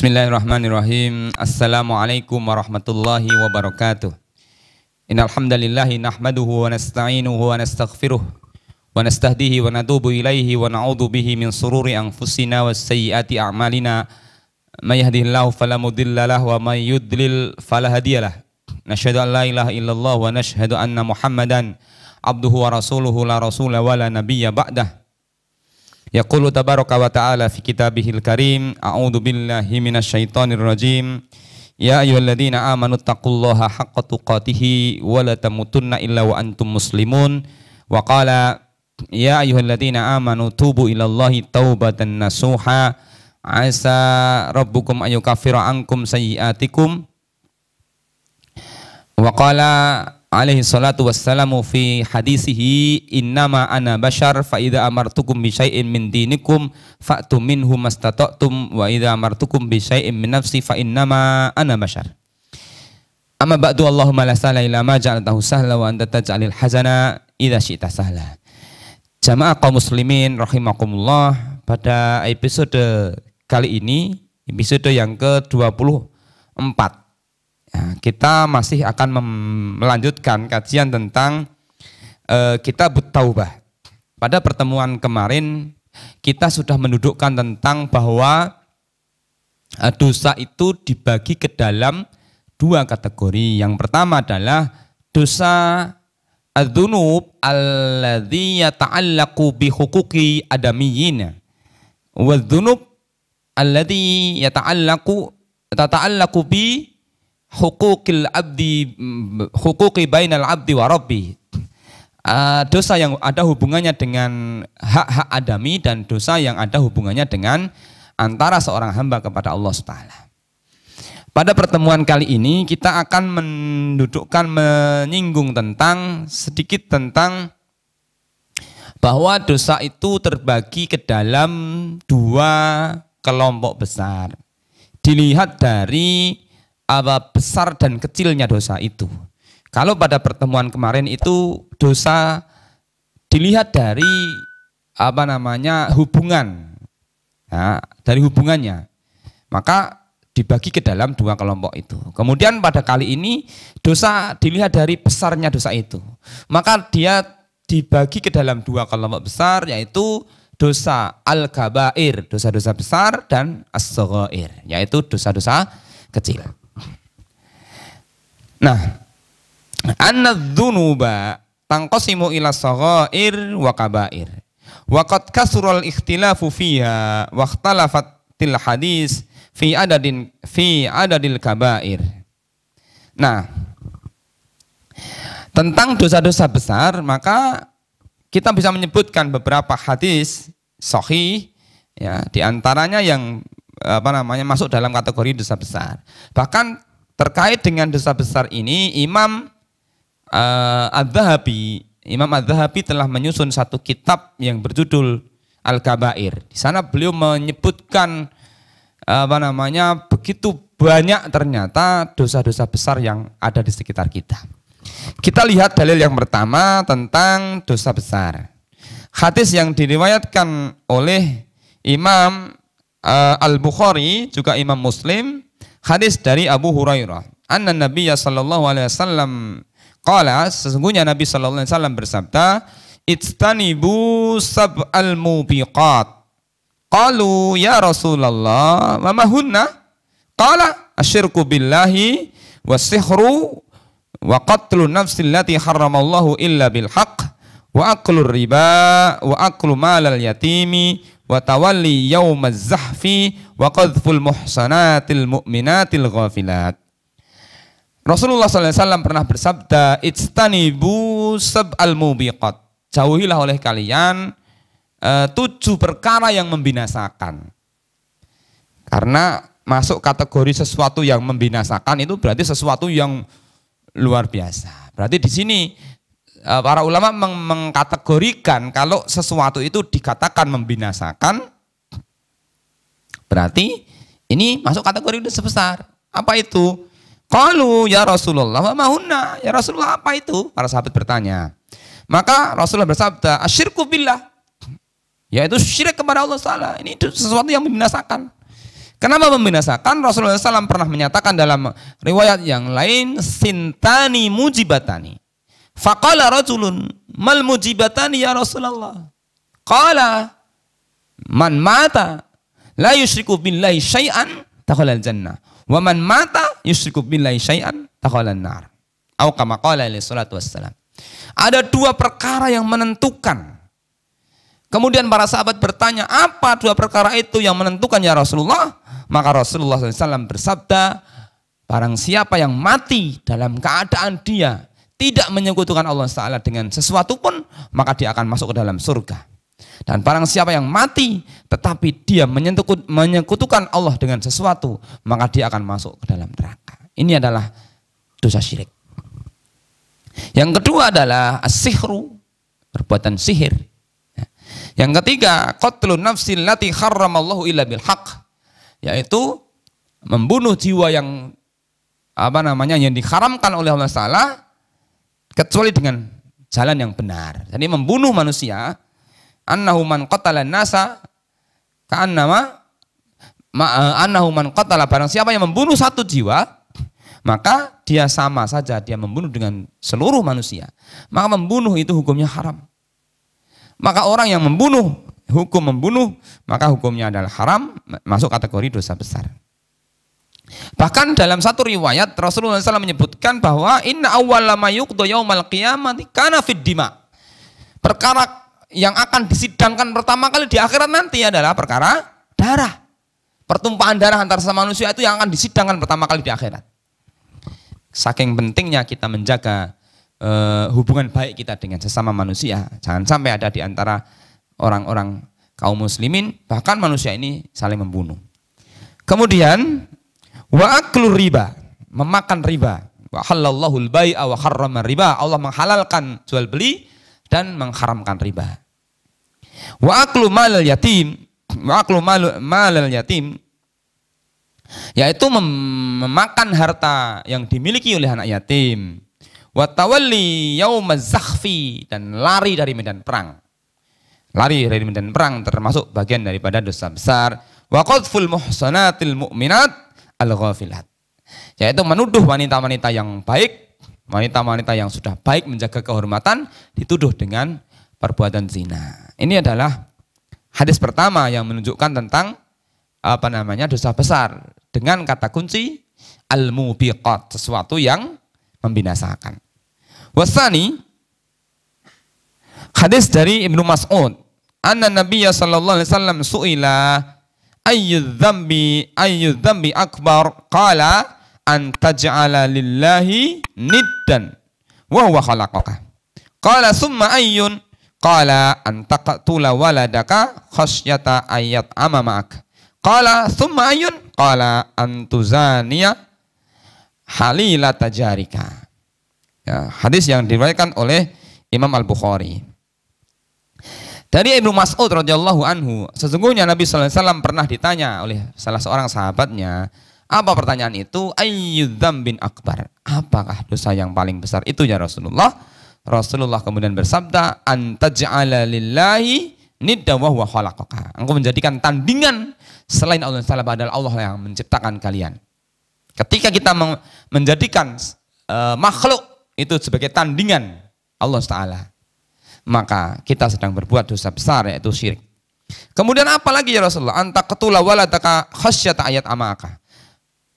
Bismillahirrahmanirrahim. Assalamualaikum warahmatullahi wabarakatuh. Innalhamdalillahi nahmaduhu wa nasta'inuhu wa nastaghfiruh wa nastahdihi wa natubu ilaihi wa na'udzu bihi min sururi anfusina wa sayyiati a'malina. May yahdihillahu fala mudilla lahu wa may yudlil fala hadiyalah. Nasyhadu an la ilaha illallah wa nasyhadu anna Muhammadan abduhu wa rasuluhu la rasula wa la nabiyya ba'dah. Yaqulu tabaraka wa ta'ala fi kitabihil karim A'udhu billahi minasyaitonir rajim Ya ayyuhalladzina amanu taqullaha haqqa tuqatihi wa illa wa antum muslimun wa ya ayyuhalladzina amanu tubu ilallahi taubatan nasuha asa rabbukum ayukaffira ankum sayyiatikum wa qala alaihi salatu wassalamu fi hadisihi innama ana bashar fa idza amartukum bi syai'in min dinikum fa'tu minhu mastata'tum wa idza amartukum bi syai'in min nafsi fa innama ana bashar amma ba'du Allahumma la sahla illa ma ja'altahu sahla wa anta taj'alil hazana idza syi'ta sahla jamaah kaum muslimin rahimakumullah pada episode kali ini episode yang ke-24 Ya, kita masih akan melanjutkan kajian tentang uh, eh, kita bertaubah. Pada pertemuan kemarin kita sudah mendudukkan tentang bahwa uh, dosa itu dibagi ke dalam dua kategori. Yang pertama adalah dosa adzunub al yata'allaqu bihuquqi adamiyina wa al-ladhiyataallaku yata'allaqu tata'allaqu bi hukukil abdi hukuki bainal abdi wa rabbi. Ah, dosa yang ada hubungannya dengan hak-hak adami dan dosa yang ada hubungannya dengan antara seorang hamba kepada Allah Taala. pada pertemuan kali ini kita akan mendudukkan menyinggung tentang sedikit tentang bahwa dosa itu terbagi ke dalam dua kelompok besar. Dilihat dari apa besar dan kecilnya dosa itu. Kalau pada pertemuan kemarin itu dosa dilihat dari apa namanya hubungan, nah, dari hubungannya. Maka dibagi ke dalam dua kelompok itu. Kemudian pada kali ini dosa dilihat dari besarnya dosa itu. Maka dia dibagi ke dalam dua kelompok besar yaitu dosa al-kabair, dosa-dosa besar dan as yaitu dosa-dosa kecil. Nah, annadzunuba tangkosimu ila sagair wa kabair. Wa qad kasural ikhtilafu fiha wa ikhtalafat til hadis fi adadin fi adadil kabair. Nah, tentang dosa-dosa besar maka kita bisa menyebutkan beberapa hadis sahih ya di antaranya yang apa namanya masuk dalam kategori dosa besar. Bahkan Terkait dengan dosa besar ini, Imam uh, eh, adz Imam adz telah menyusun satu kitab yang berjudul Al-Kabair. Di sana beliau menyebutkan eh, apa namanya begitu banyak ternyata dosa-dosa besar yang ada di sekitar kita. Kita lihat dalil yang pertama tentang dosa besar. Hadis yang diriwayatkan oleh Imam eh, Al-Bukhari juga Imam Muslim Hadis dari Abu Hurairah. Anna Nabi sallallahu alaihi wasallam qala sesungguhnya Nabi sallallahu alaihi wasallam bersabda, sab sab'al mubiqat." Qalu ya Rasulullah, wa hunna? Qala asyirku billahi wasihru wa qatlu nafsi lati haramallahu illa bil haqq wa aklur riba wa aklu malal yatimi wa tawalli yaumaz zahfi wa qadhful muhsanatil mu'minatil ghafilat Rasulullah SAW pernah bersabda Ijtanibu sab'al mubiqat Jauhilah oleh kalian uh, tujuh perkara yang membinasakan Karena masuk kategori sesuatu yang membinasakan itu berarti sesuatu yang luar biasa. Berarti di sini Eh, para ulama meng mengkategorikan kalau sesuatu itu dikatakan membinasakan berarti ini masuk kategori udah sebesar Apa itu? kalau ya Rasulullah wa mahunna. Ya Rasulullah apa itu? Para sahabat bertanya. Maka Rasulullah bersabda, asyirku billah. Yaitu syirik kepada Allah Taala. Ini sesuatu yang membinasakan. Kenapa membinasakan? Rasulullah SAW pernah menyatakan dalam riwayat yang lain, sintani mujibatani. Faqala rajulun mal mujibatani ya Rasulullah. Qala man mata la yusyriku billahi syai'an takhalal jannah wa man mata yusyriku billahi syai'an takhalal nar. Au kama qala alaihi salatu wassalam. Ada dua perkara yang menentukan. Kemudian para sahabat bertanya, apa dua perkara itu yang menentukan ya Rasulullah? Maka Rasulullah SAW bersabda, barang siapa yang mati dalam keadaan dia tidak menyekutukan Allah Taala dengan sesuatu pun, maka dia akan masuk ke dalam surga. Dan barang siapa yang mati tetapi dia menyekutukan Allah dengan sesuatu, maka dia akan masuk ke dalam neraka. Ini adalah dosa syirik. Yang kedua adalah asihru, perbuatan sihir. Ya. Yang ketiga, qatlu nafsin lati harramallahu illa bil haq, yaitu membunuh jiwa yang apa namanya yang diharamkan oleh Allah Taala kecuali dengan jalan yang benar. Jadi membunuh manusia, annahu man qatala nasa ka'annama eh, annahu man qatala barang siapa yang membunuh satu jiwa, maka dia sama saja dia membunuh dengan seluruh manusia. Maka membunuh itu hukumnya haram. Maka orang yang membunuh, hukum membunuh, maka hukumnya adalah haram, masuk kategori dosa besar. Bahkan dalam satu riwayat Rasulullah SAW menyebutkan bahwa inna awwalama yuqdha yaumal qiyamati kana fid Perkara yang akan disidangkan pertama kali di akhirat nanti adalah perkara darah. Pertumpahan darah antar sesama manusia itu yang akan disidangkan pertama kali di akhirat. Saking pentingnya kita menjaga uh, hubungan baik kita dengan sesama manusia. Jangan sampai ada di antara orang-orang kaum muslimin bahkan manusia ini saling membunuh. Kemudian Wa aklu riba, memakan riba. Wa halallahu al-bai'a wa harrama riba. Allah menghalalkan jual beli dan mengharamkan riba. Wa aklu malal yatim, wa aklu malal yatim yaitu memakan harta yang dimiliki oleh anak yatim. Wa tawalli yaumaz zakhfi dan lari dari medan perang. Lari dari medan perang termasuk bagian daripada dosa besar. Wa qadful muhsanatil mu'minat al-ghafilat. Yaitu menuduh wanita-wanita yang baik, wanita-wanita yang sudah baik menjaga kehormatan dituduh dengan perbuatan zina. Ini adalah hadis pertama yang menunjukkan tentang apa namanya dosa besar dengan kata kunci al-mubiqat, sesuatu yang membinasakan. Wasani hadis dari Ibnu Mas'ud, anna Nabi sallallahu alaihi wasallam suila zambi ayyudhambi zambi akbar qala an taj'ala lillahi niddan wa huwa khalaqaka qala summa ayyun qala an taqtula waladaka khasyata ayat amamak qala summa ayyun qala an tuzaniya halilata jarika ya, hadis yang diriwayatkan oleh Imam Al-Bukhari dari Ibnu Mas'ud radhiyallahu anhu, sesungguhnya Nabi sallallahu alaihi wasallam pernah ditanya oleh salah seorang sahabatnya, apa pertanyaan itu? Ayyudzam bin akbar. Apakah dosa yang paling besar itu ya Rasulullah? Rasulullah kemudian bersabda, antaj'ala lillahi nidda wa huwa khalaqaka. Engkau menjadikan tandingan selain Allah Taala padahal Allah yang menciptakan kalian. Ketika kita menjadikan uh, makhluk itu sebagai tandingan Allah Taala, maka kita sedang berbuat dosa besar yaitu syirik. Kemudian apa lagi ya Rasulullah? Antak ketula walataka khasyat ayat amaka.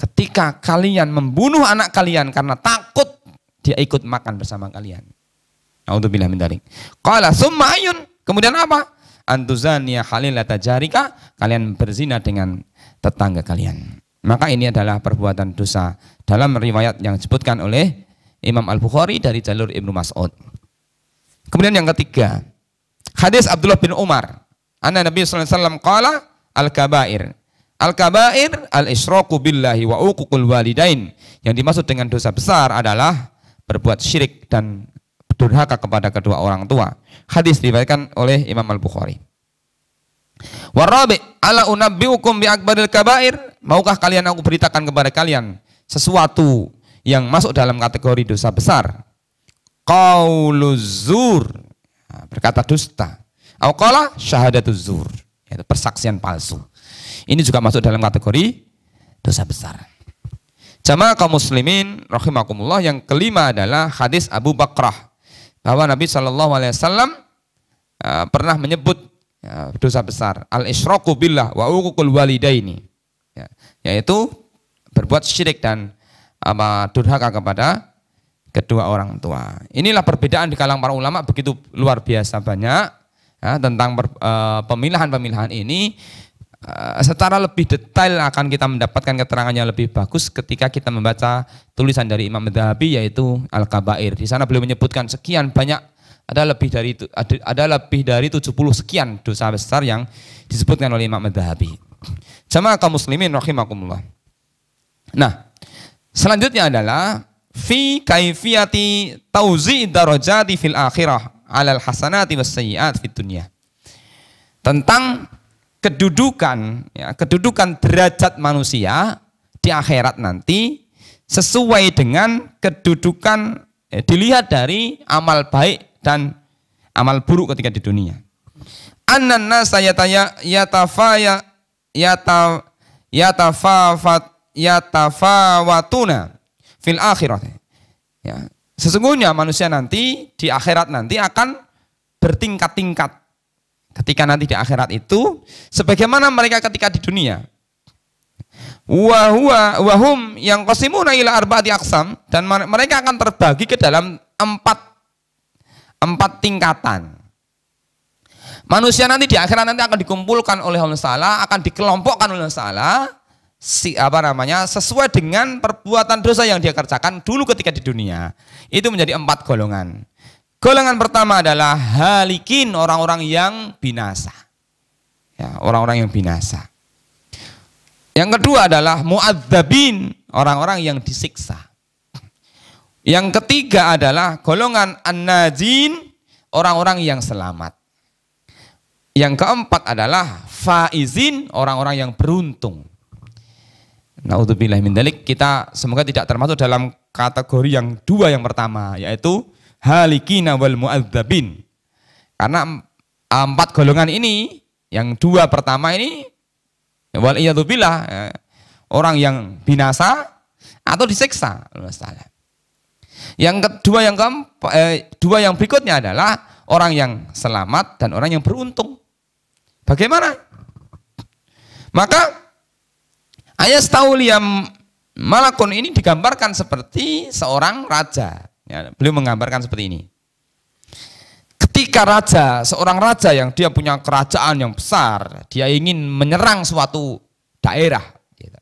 Ketika kalian membunuh anak kalian karena takut dia ikut makan bersama kalian. Naudzubillah min dzalik. Qala Kala ayun. Kemudian apa? Antuzania halilata jarika. Kalian berzina dengan tetangga kalian. Maka ini adalah perbuatan dosa dalam riwayat yang disebutkan oleh Imam Al-Bukhari dari jalur Ibnu Mas'ud. Kemudian yang ketiga, hadis Abdullah bin Umar. Anna Nabi sallallahu alaihi wasallam qala al-kaba'ir. Al-kaba'ir al-isyraku billahi wa uququl walidain. Yang dimaksud dengan dosa besar adalah berbuat syirik dan durhaka kepada kedua orang tua. Hadis diriwayatkan oleh Imam Al-Bukhari. Warabi ala unabbiukum bi akbaril kabair. Maukah kalian aku beritakan kepada kalian sesuatu yang masuk dalam kategori dosa besar? qauluzur nah, berkata dusta au syahadatuzur yaitu persaksian palsu ini juga masuk dalam kategori dosa besar Cuma kaum muslimin rahimakumullah yang kelima adalah hadis Abu Bakrah bahwa Nabi Shallallahu alaihi wasallam eh, pernah menyebut ya, dosa besar al isyraku billah wa uququl walida ini, ya, yaitu berbuat syirik dan apa eh, durhaka kepada kedua orang tua. Inilah perbedaan di kalangan para ulama begitu luar biasa banyak ya, tentang per, e, eh, pemilihan-pemilihan ini. E, secara lebih detail akan kita mendapatkan keterangan yang lebih bagus ketika kita membaca tulisan dari Imam Madhabi yaitu Al-Kabair. Di sana beliau menyebutkan sekian banyak ada lebih dari ada, ada lebih dari 70 sekian dosa besar yang disebutkan oleh Imam Madhabi. Jamaah kaum muslimin rahimakumullah. Nah, selanjutnya adalah fi kaifiyati tauzi darajati fil akhirah alal hasanati wassayiat fid dunya. Tentang kedudukan ya, kedudukan derajat manusia di akhirat nanti sesuai dengan kedudukan ya, dilihat dari amal baik dan amal buruk ketika di dunia. Anan nasa yataya yatafaya yata ya, yatafafat ya, yatafawatuna fil akhirat. Ya. Sesungguhnya manusia nanti di akhirat nanti akan bertingkat-tingkat. Ketika nanti di akhirat itu sebagaimana mereka ketika di dunia. wahum yang kosimuna ila arbaati aksam dan mereka akan terbagi ke dalam empat empat tingkatan. Manusia nanti di akhirat nanti akan dikumpulkan oleh Allah Ta'ala, akan dikelompokkan oleh Allah Ta'ala si apa namanya sesuai dengan perbuatan dosa yang dia kerjakan dulu ketika di dunia itu menjadi empat golongan golongan pertama adalah halikin orang-orang yang binasa ya orang-orang yang binasa yang kedua adalah muadzabin orang-orang yang disiksa yang ketiga adalah golongan an-najin orang-orang yang selamat yang keempat adalah faizin orang-orang yang beruntung Nah min dalik. Kita semoga tidak termasuk dalam kategori yang dua yang pertama yaitu halikina wal muadzabin. Karena empat golongan ini yang dua pertama ini wal iyadzubillah ya, orang yang binasa atau disiksa Yang kedua yang keempat, eh, dua yang berikutnya adalah orang yang selamat dan orang yang beruntung. Bagaimana? Maka Tauliam malakun ini digambarkan seperti seorang raja. Ya, beliau menggambarkan seperti ini. Ketika raja, seorang raja yang dia punya kerajaan yang besar, dia ingin menyerang suatu daerah. Gitu.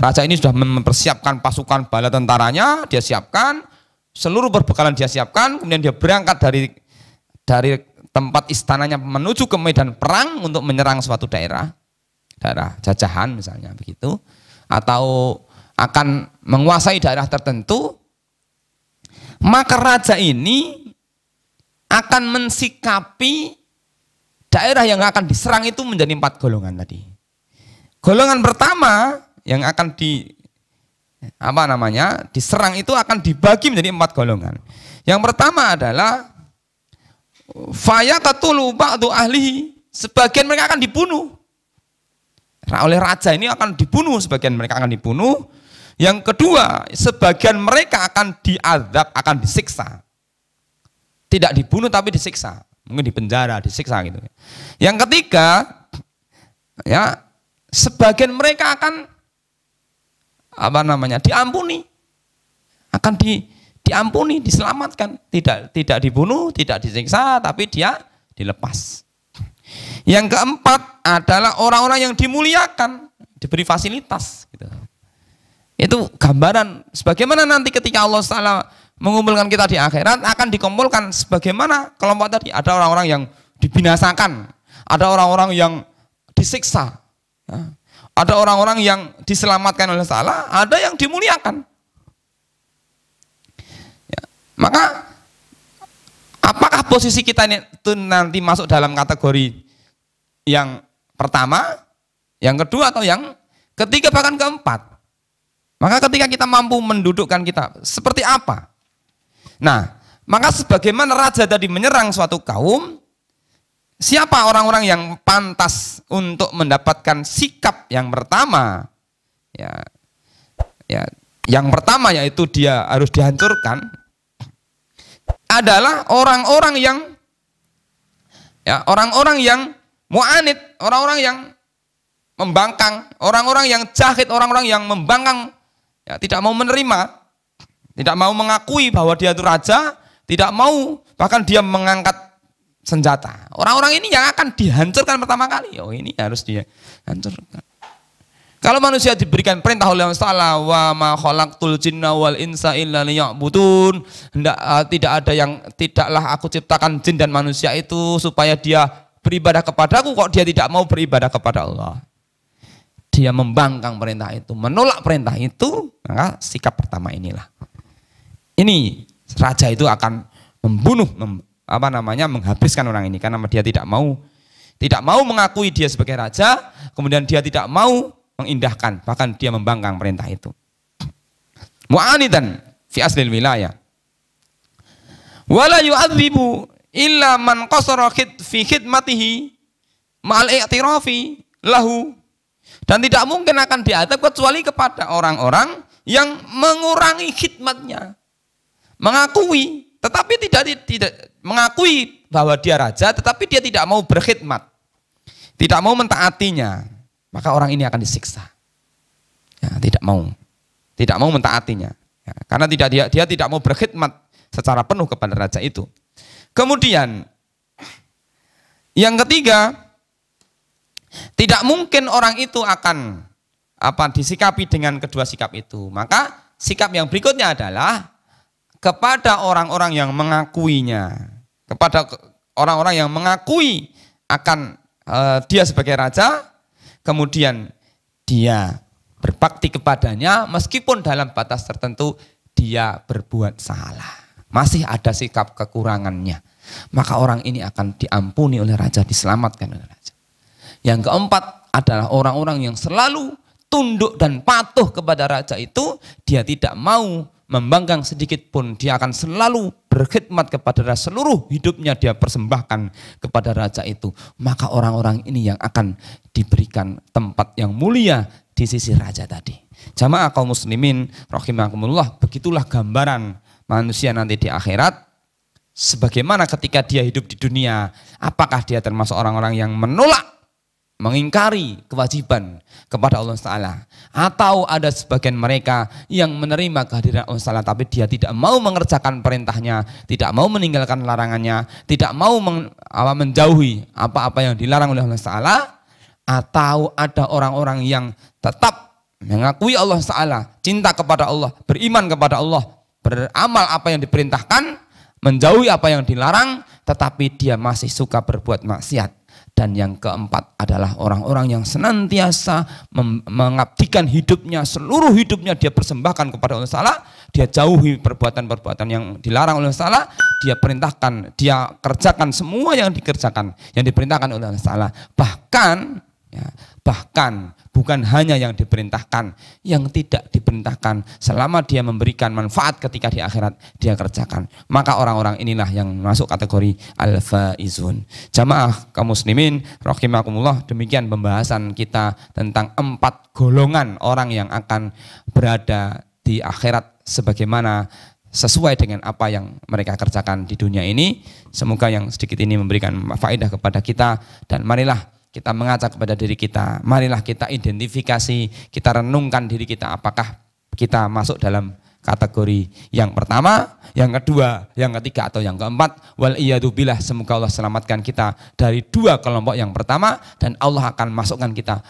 Raja ini sudah mempersiapkan pasukan bala tentaranya, dia siapkan, seluruh perbekalan dia siapkan, kemudian dia berangkat dari dari tempat istananya menuju ke medan perang untuk menyerang suatu daerah daerah jajahan misalnya begitu atau akan menguasai daerah tertentu maka raja ini akan mensikapi daerah yang akan diserang itu menjadi empat golongan tadi. Golongan pertama yang akan di apa namanya diserang itu akan dibagi menjadi empat golongan. Yang pertama adalah faya ketulubak ba'du ahli Sebagian mereka akan dibunuh. Nah, oleh raja ini akan dibunuh, sebagian mereka akan dibunuh. Yang kedua, sebagian mereka akan diadab, akan disiksa. Tidak dibunuh tapi disiksa, mungkin dipenjara, disiksa gitu. Yang ketiga, ya sebagian mereka akan apa namanya diampuni akan di diampuni diselamatkan tidak tidak dibunuh tidak disiksa tapi dia dilepas yang keempat adalah orang-orang yang dimuliakan, diberi fasilitas. Gitu. Itu gambaran sebagaimana nanti ketika Allah Taala mengumpulkan kita di akhirat akan dikumpulkan sebagaimana kelompok tadi ada orang-orang yang dibinasakan, ada orang-orang yang disiksa, ya. ada orang-orang yang diselamatkan oleh salah, ada yang dimuliakan. Ya, maka Apakah posisi kita ini itu nanti masuk dalam kategori yang pertama, yang kedua atau yang ketiga bahkan keempat? Maka ketika kita mampu mendudukkan kita seperti apa? Nah, maka sebagaimana raja tadi menyerang suatu kaum, siapa orang-orang yang pantas untuk mendapatkan sikap yang pertama? Ya, ya, yang pertama yaitu dia harus dihancurkan, adalah orang-orang yang ya, orang-orang yang mu'anid, orang-orang yang membangkang, orang-orang yang jahit, orang-orang yang membangkang, ya, tidak mau menerima, tidak mau mengakui bahwa dia itu raja, tidak mau bahkan dia mengangkat senjata. Orang-orang ini yang akan dihancurkan pertama kali. Oh ini harus dihancurkan. Kalau manusia diberikan perintah oleh Allah Taala, wa ma khalaqtul jinna wal insa illa liya'budun, uh, tidak ada yang tidaklah aku ciptakan jin dan manusia itu supaya dia beribadah kepada aku kok dia tidak mau beribadah kepada Allah. Dia membangkang perintah itu, menolak perintah itu, maka sikap pertama inilah. Ini raja itu akan membunuh mem, apa namanya menghabiskan orang ini karena dia tidak mau tidak mau mengakui dia sebagai raja, kemudian dia tidak mau mengindahkan, bahkan dia membangkang perintah itu. Mu'anidan fi aslil wilayah. Wala yu'adzibu illa man qasara fi khidmatihi ma'al i'tirafi lahu. Dan tidak mungkin akan diadab kecuali kepada orang-orang yang mengurangi khidmatnya. Mengakui, tetapi tidak, tidak mengakui bahwa dia raja, tetapi dia tidak mau berkhidmat. Tidak mau mentaatinya maka orang ini akan disiksa. Ya, tidak mau, tidak mau mentaatinya, ya, karena tidak dia, dia tidak mau berkhidmat secara penuh kepada raja itu. Kemudian yang ketiga, tidak mungkin orang itu akan apa disikapi dengan kedua sikap itu. Maka sikap yang berikutnya adalah kepada orang-orang yang mengakuinya, kepada orang-orang yang mengakui akan eh, dia sebagai raja, kemudian dia berbakti kepadanya meskipun dalam batas tertentu dia berbuat salah. Masih ada sikap kekurangannya. Maka orang ini akan diampuni oleh raja, diselamatkan oleh raja. Yang keempat adalah orang-orang yang selalu tunduk dan patuh kepada raja itu, dia tidak mau Membanggang sedikit pun dia akan selalu berkhidmat kepada raja. seluruh hidupnya dia persembahkan kepada raja itu maka orang-orang ini yang akan diberikan tempat yang mulia di sisi raja tadi jamaah kaum muslimin rahimakumullah begitulah gambaran manusia nanti di akhirat sebagaimana ketika dia hidup di dunia apakah dia termasuk orang-orang yang menolak mengingkari kewajiban kepada Allah Taala atau ada sebagian mereka yang menerima kehadiran Allah Taala tapi dia tidak mau mengerjakan perintahnya, tidak mau meninggalkan larangannya, tidak mau menjauhi apa-apa yang dilarang oleh Allah Taala atau ada orang-orang yang tetap mengakui Allah Taala, cinta kepada Allah, beriman kepada Allah, beramal apa yang diperintahkan, menjauhi apa yang dilarang tetapi dia masih suka berbuat maksiat dan yang keempat adalah orang-orang yang senantiasa mengabdikan hidupnya, seluruh hidupnya dia persembahkan kepada Allah Ta'ala, dia jauhi perbuatan-perbuatan yang dilarang oleh Allah Ta'ala, dia perintahkan, dia kerjakan semua yang dikerjakan, yang diperintahkan oleh Allah Ta'ala. Bahkan Ya, bahkan bukan hanya yang diperintahkan, yang tidak diperintahkan selama dia memberikan manfaat ketika di akhirat dia kerjakan. Maka orang-orang inilah yang masuk kategori alfa izun Jamaah kaum muslimin rahimakumullah, demikian pembahasan kita tentang empat golongan orang yang akan berada di akhirat sebagaimana sesuai dengan apa yang mereka kerjakan di dunia ini. Semoga yang sedikit ini memberikan faedah kepada kita dan marilah kita mengajak kepada diri kita, marilah kita identifikasi, kita renungkan diri kita apakah kita masuk dalam kategori yang pertama, yang kedua, yang ketiga atau yang keempat. Wal iyadubillah semoga Allah selamatkan kita dari dua kelompok yang pertama dan Allah akan masukkan kita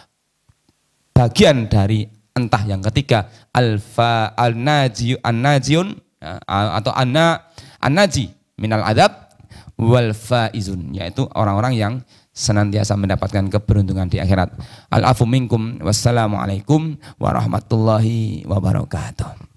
bagian dari entah yang ketiga alfa al najiyun al ya, najiun atau anna an naji minal adab wal faizun yaitu orang-orang yang senantiasa mendapatkan keberuntungan di akhirat. Al-afu minkum wassalamualaikum warahmatullahi wabarakatuh.